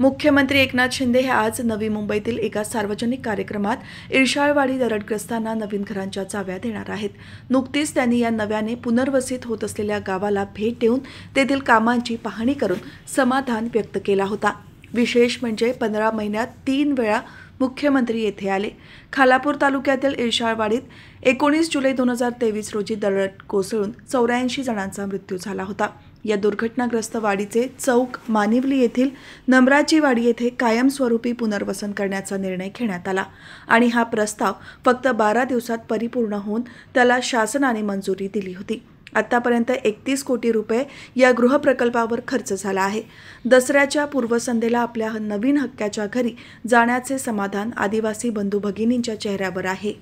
मुख्यमंत्री एकनाथ शिंदे हे आज नवी मुंबईतील एका सार्वजनिक कार्यक्रमात ईर्षाळवाडी दरडग्रस्तांना नवीन घरांच्या चाव्या देणार आहेत नुकतीच त्यांनी या नव्याने पुनर्वसित होत असलेल्या गावाला भेट देऊन तेथील कामांची पाहणी करून समाधान व्यक्त केला होता विशेष म्हणजे पंधरा महिन्यात तीन वेळा मुख्यमंत्री येथे आले खालापूर तालुक्यातील ईर्षाळवाडीत एकोणीस जुलै दोन हजार तेवीस रोजी दरड कोसळून चौऱ्याऐंशी जणांचा मृत्यू झाला होता या दुर्घटनाग्रस्त वाडीचे चौक मानिवली येथील नम्राची वाडी येथे कायमस्वरूपी पुनर्वसन करण्याचा निर्णय घेण्यात आला आणि हा प्रस्ताव फक्त बारा दिवसात परिपूर्ण होऊन त्याला शासनाने मंजुरी दिली होती आत्तापर्यंत एकतीस कोटी रुपये या गृहप्रकल्पावर खर्च झाला आहे दसऱ्याच्या पूर्वसंध्येला आपल्या नवीन हक्काच्या घरी जाण्याचे समाधान आदिवासी बंधू भगिनींच्या चेहऱ्यावर आहे